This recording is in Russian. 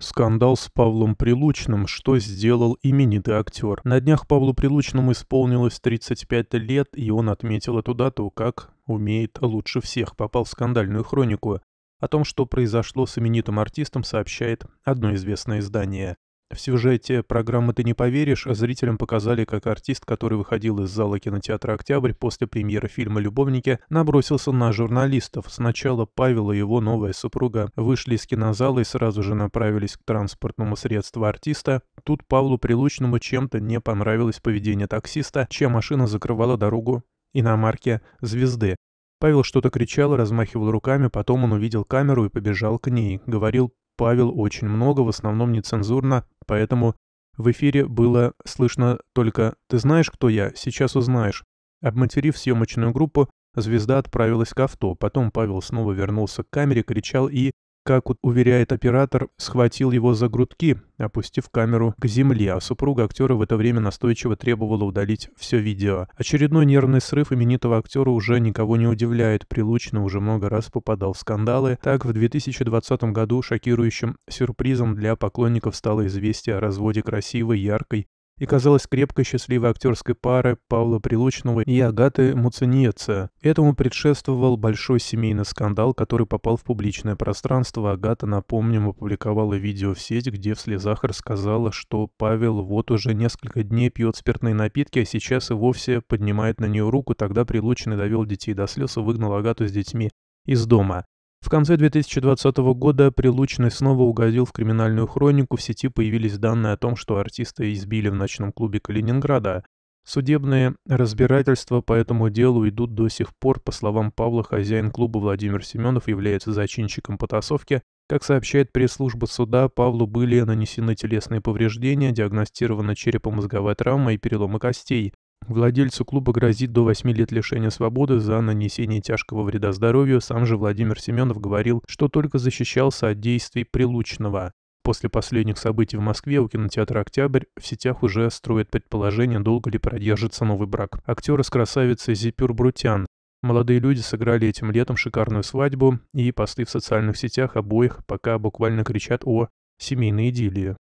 Скандал с Павлом Прилучным, что сделал именитый актер. На днях Павлу Прилучному исполнилось 35 лет, и он отметил эту дату, как умеет лучше всех, попал в скандальную хронику. О том, что произошло с именитым артистом, сообщает одно известное издание. В сюжете программы «Ты не поверишь» зрителям показали, как артист, который выходил из зала кинотеатра «Октябрь» после премьеры фильма «Любовники», набросился на журналистов. Сначала Павел и его новая супруга вышли из кинозала и сразу же направились к транспортному средству артиста. Тут Павлу Прилучному чем-то не понравилось поведение таксиста, чья машина закрывала дорогу иномарке «Звезды». Павел что-то кричал, размахивал руками, потом он увидел камеру и побежал к ней. Говорил Павел очень много, в основном нецензурно, поэтому в эфире было слышно только «Ты знаешь, кто я? Сейчас узнаешь». Обматерив съемочную группу, звезда отправилась к авто, потом Павел снова вернулся к камере, кричал и как уверяет оператор, схватил его за грудки, опустив камеру к земле, а супруга актера в это время настойчиво требовала удалить все видео. Очередной нервный срыв именитого актера уже никого не удивляет. Прилучно уже много раз попадал в скандалы. Так, в 2020 году шокирующим сюрпризом для поклонников стало известие о разводе красивой, яркой и казалась крепкой счастливой актерской пары Павла Прилучного и Агаты Муцениеца. Этому предшествовал большой семейный скандал, который попал в публичное пространство. Агата, напомним, опубликовала видео в сеть, где в слезах рассказала, что Павел вот уже несколько дней пьет спиртные напитки, а сейчас и вовсе поднимает на нее руку. Тогда Прилучный довел детей до слез и выгнал Агату с детьми из дома. В конце 2020 года Прилучный снова угодил в криминальную хронику, в сети появились данные о том, что артиста избили в ночном клубе Калининграда. Судебные разбирательства по этому делу идут до сих пор, по словам Павла, хозяин клуба Владимир Семенов является зачинщиком потасовки. Как сообщает пресс-служба суда, Павлу были нанесены телесные повреждения, диагностирована черепомозговая травма и переломы костей. Владельцу клуба грозит до 8 лет лишения свободы за нанесение тяжкого вреда здоровью. Сам же Владимир Семенов говорил, что только защищался от действий Прилучного. После последних событий в Москве у кинотеатра «Октябрь» в сетях уже строят предположение, долго ли продержится новый брак. Актера с красавицей Зипюр Брутян. Молодые люди сыграли этим летом шикарную свадьбу, и посты в социальных сетях обоих пока буквально кричат о семейной идиллии.